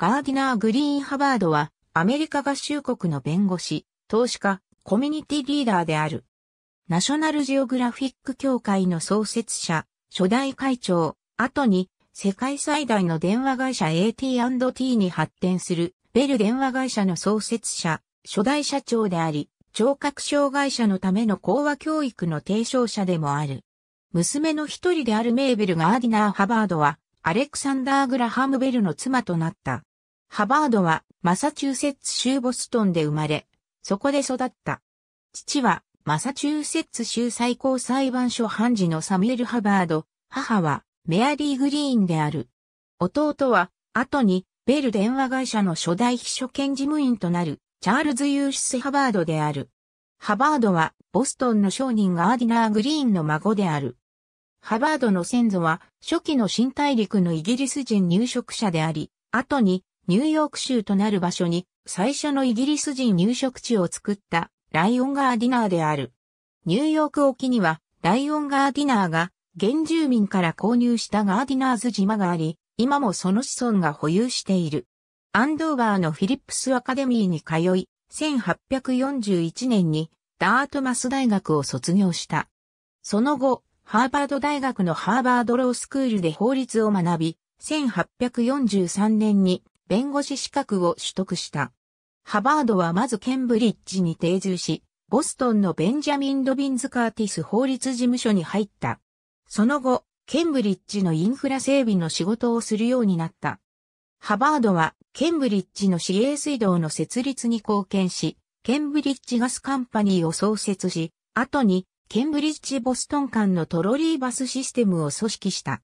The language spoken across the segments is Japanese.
ガーディナー・グリーン・ハバードは、アメリカ合衆国の弁護士、投資家、コミュニティリーダーである。ナショナルジオグラフィック協会の創設者、初代会長、後に世界最大の電話会社 AT&T に発展するベル電話会社の創設者、初代社長であり、聴覚障害者のための講話教育の提唱者でもある。娘の一人であるメーベル・ガーディナー・ハバードは、アレクサンダー・グラハム・ベルの妻となった。ハバードはマサチューセッツ州ボストンで生まれ、そこで育った。父はマサチューセッツ州最高裁判所判事のサミュエル・ハバード、母はメアリー・グリーンである。弟は後にベル電話会社の初代秘書兼事務員となるチャールズ・ユース・ハバードである。ハバードはボストンの商人ガーディナー・グリーンの孫である。ハバードの先祖は初期の新大陸のイギリス人入植者であり、後にニューヨーク州となる場所に最初のイギリス人入植地を作ったライオンガーディナーである。ニューヨーク沖にはライオンガーディナーが原住民から購入したガーディナーズ島があり、今もその子孫が保有している。アンドーバーのフィリップスアカデミーに通い、1841年にダートマス大学を卒業した。その後、ハーバード大学のハーバードロースクールで法律を学び、1843年に弁護士資格を取得した。ハバードはまずケンブリッジに定住し、ボストンのベンジャミン・ドビンズ・カーティス法律事務所に入った。その後、ケンブリッジのインフラ整備の仕事をするようになった。ハバードは、ケンブリッジの市営水道の設立に貢献し、ケンブリッジガスカンパニーを創設し、後に、ケンブリッジ・ボストン間のトロリーバスシステムを組織した。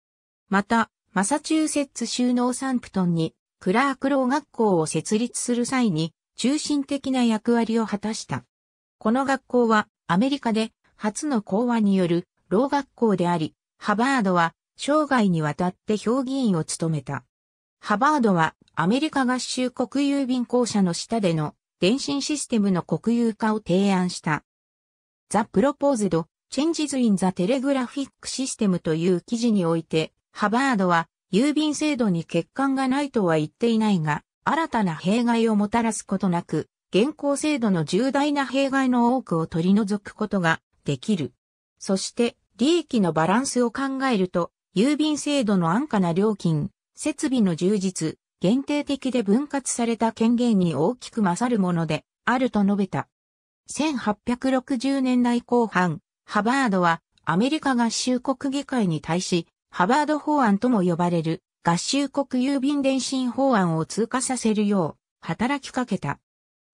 また、マサチューセッツ州納サンプトンにクラークロー学校を設立する際に中心的な役割を果たした。この学校はアメリカで初の講和による老学校であり、ハバードは生涯にわたって評議員を務めた。ハバードはアメリカ合衆国郵便公社の下での電信システムの国有化を提案した。ザ・プロポーズド・チェンジズ・イン・ザ・テレグラフィック・システムという記事において、ハバードは郵便制度に欠陥がないとは言っていないが、新たな弊害をもたらすことなく、現行制度の重大な弊害の多くを取り除くことができる。そして、利益のバランスを考えると、郵便制度の安価な料金、設備の充実、限定的で分割された権限に大きく勝るもので、あると述べた。1860年代後半、ハバードはアメリカ合衆国議会に対し、ハバード法案とも呼ばれる合衆国郵便電信法案を通過させるよう働きかけた。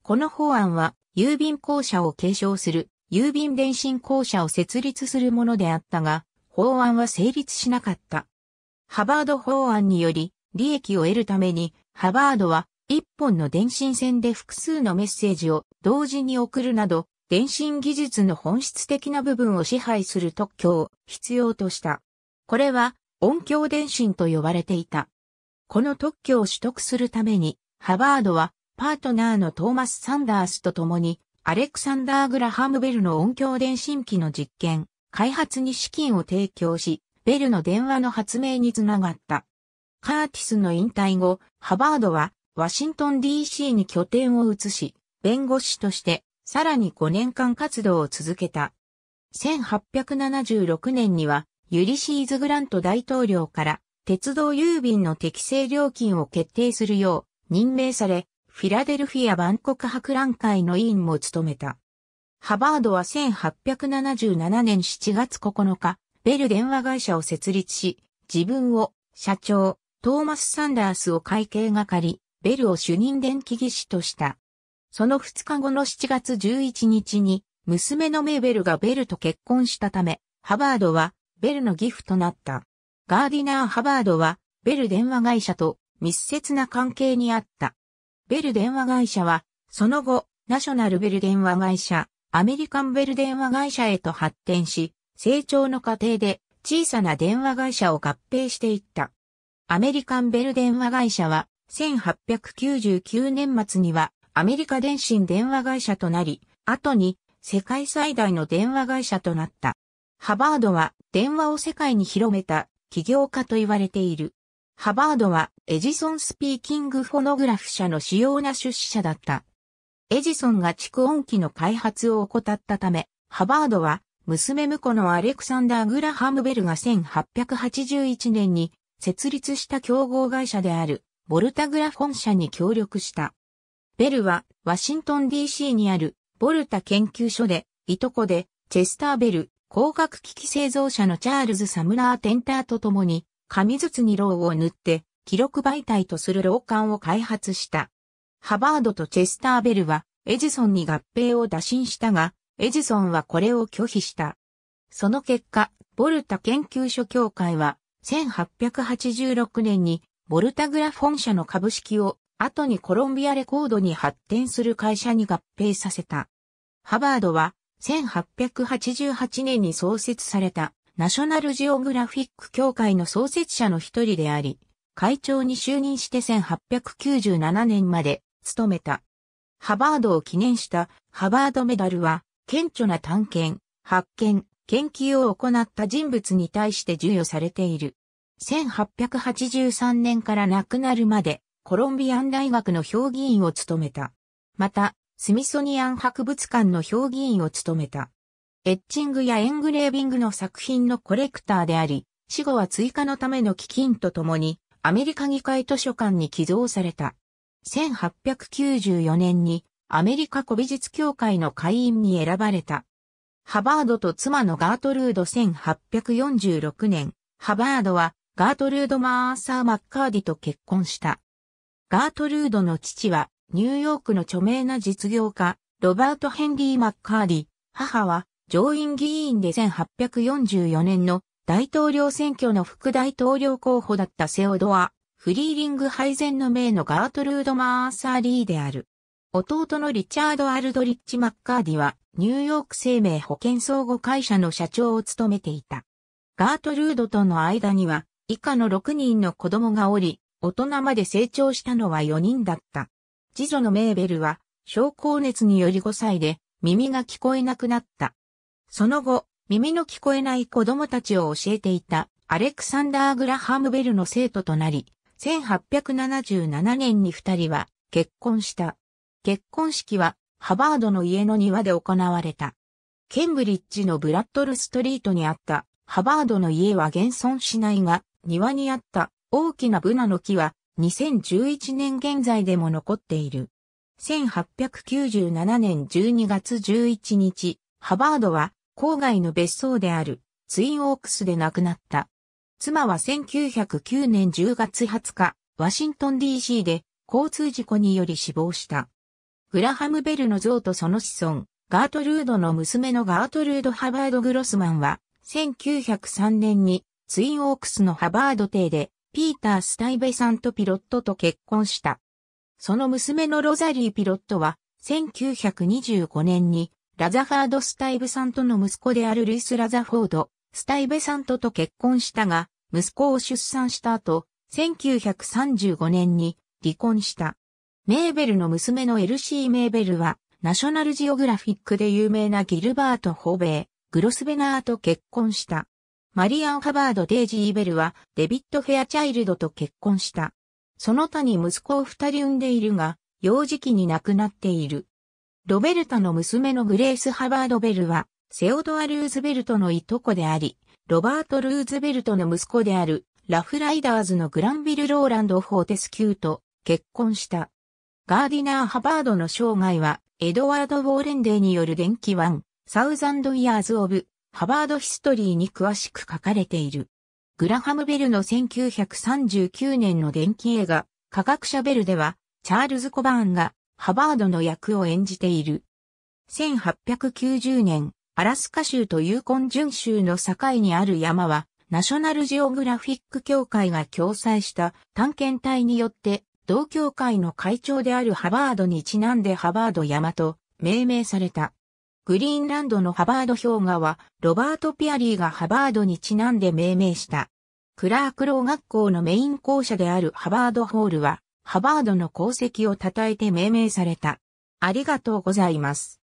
この法案は郵便公社を継承する郵便電信公社を設立するものであったが、法案は成立しなかった。ハバード法案により利益を得るためにハバードは一本の電信線で複数のメッセージを同時に送るなど電信技術の本質的な部分を支配する特許を必要とした。これは音響電信と呼ばれていた。この特許を取得するために、ハバードはパートナーのトーマス・サンダースと共に、アレクサンダー・グラハム・ベルの音響電信機の実験、開発に資金を提供し、ベルの電話の発明につながった。カーティスの引退後、ハバードはワシントン DC に拠点を移し、弁護士としてさらに5年間活動を続けた。1876年にはユリシーズ・グラント大統領から鉄道郵便の適正料金を決定するよう任命され、フィラデルフィア万国博覧会の委員も務めた。ハバードは1877年7月9日、ベル電話会社を設立し、自分を社長、トーマス・サンダースを会計係、ベルを主任電気技師とした。その2日後の7月11日に、娘のメーベルがベルと結婚したため、ハバードはベルのギフとなった。ガーディナー・ハバードは、ベル電話会社と密接な関係にあった。ベル電話会社は、その後、ナショナルベル電話会社、アメリカンベル電話会社へと発展し、成長の過程で小さな電話会社を合併していった。アメリカンベル電話会社は、1899年末にはアメリカ電信電話会社となり、後に世界最大の電話会社となった。ハバードは電話を世界に広めた起業家と言われている。ハバードはエジソンスピーキングフォノグラフ社の主要な出資者だった。エジソンが蓄音機の開発を怠ったため、ハバードは娘婿のアレクサンダー・グラハムベルが1881年に設立した競合会社であるボルタグラフォン社に協力した。ベルはワシントン DC にあるボルタ研究所でいとこでチェスター・ベル、光学機器製造者のチャールズ・サムラー・テンターと共に、紙筒にロウを塗って、記録媒体とする老管を開発した。ハバードとチェスター・ベルは、エジソンに合併を打診したが、エジソンはこれを拒否した。その結果、ボルタ研究所協会は、1886年に、ボルタグラフ本社の株式を、後にコロンビアレコードに発展する会社に合併させた。ハバードは、1888年に創設されたナショナルジオグラフィック協会の創設者の一人であり、会長に就任して1897年まで務めた。ハバードを記念したハバードメダルは、顕著な探検、発見、研究を行った人物に対して授与されている。1883年から亡くなるまでコロンビアン大学の評議員を務めた。また、スミソニアン博物館の評議員を務めた。エッチングやエングレービングの作品のコレクターであり、死後は追加のための基金とともに、アメリカ議会図書館に寄贈された。1894年にアメリカ古美術協会の会員に選ばれた。ハバードと妻のガートルード1846年、ハバードはガートルード・マーサー・マッカーディと結婚した。ガートルードの父はニューヨークの著名な実業家、ロバート・ヘンリー・マッカーディ。母は上院議員で1844年の大統領選挙の副大統領候補だったセオドア・フリーリング配膳の名のガートルード・マーサーリーである。弟のリチャード・アルドリッチ・マッカーディは、ニューヨーク生命保険相互会社の社長を務めていた。ガートルードとの間には、以下の6人の子供がおり、大人まで成長したのは4人だった。次女のメーベルは、症候熱により5歳で、耳が聞こえなくなった。その後、耳の聞こえない子供たちを教えていた、アレクサンダー・グラハム・ベルの生徒となり、1877年に二人は結婚した。結婚式はハバードの家の庭で行われた。ケンブリッジのブラッドルストリートにあったハバードの家は現存しないが、庭にあった大きなブナの木は2011年現在でも残っている。1897年12月11日、ハバードは郊外の別荘であるツインオークスで亡くなった。妻は1909年10月20日、ワシントン DC で交通事故により死亡した。グラハム・ベルの像とその子孫、ガートルードの娘のガートルード・ハバード・グロスマンは、1903年にツインオークスのハバード邸でピーター・スタイベさんとピロットと結婚した。その娘のロザリー・ピロットは、1925年に、ラザファード・スタイブさんとの息子であるルイス・ラザフォード、スタイベさんとと結婚したが、息子を出産した後、1935年に離婚した。メーベルの娘のエルシー・メーベルは、ナショナルジオグラフィックで有名なギルバート・ホーベイ、グロスベナーと結婚した。マリアン・ハバード・デイジー・ベルはデビッド・フェアチャイルドと結婚した。その他に息子を二人産んでいるが、幼児期に亡くなっている。ロベルタの娘のグレース・ハバード・ベルは、セオドア・ルーズベルトのいとこであり、ロバート・ルーズベルトの息子である、ラフライダーズのグランビル・ローランド・フォーテスキューと結婚した。ガーディナー・ハバードの生涯は、エドワード・ウォーレンデーによる電気ワン、サウザンド・イヤーズ・オブ・ハバードヒストリーに詳しく書かれている。グラハム・ベルの1939年の電気映画、科学者ベルでは、チャールズ・コバーンがハバードの役を演じている。1890年、アラスカ州とユーコン準州の境にある山は、ナショナルジオグラフィック協会が共催した探検隊によって、同協会の会長であるハバードにちなんでハバード山と命名された。グリーンランドのハバード氷河は、ロバート・ピアリーがハバードにちなんで命名した。クラークロー学校のメイン校舎であるハバードホールは、ハバードの功績を称えて命名された。ありがとうございます。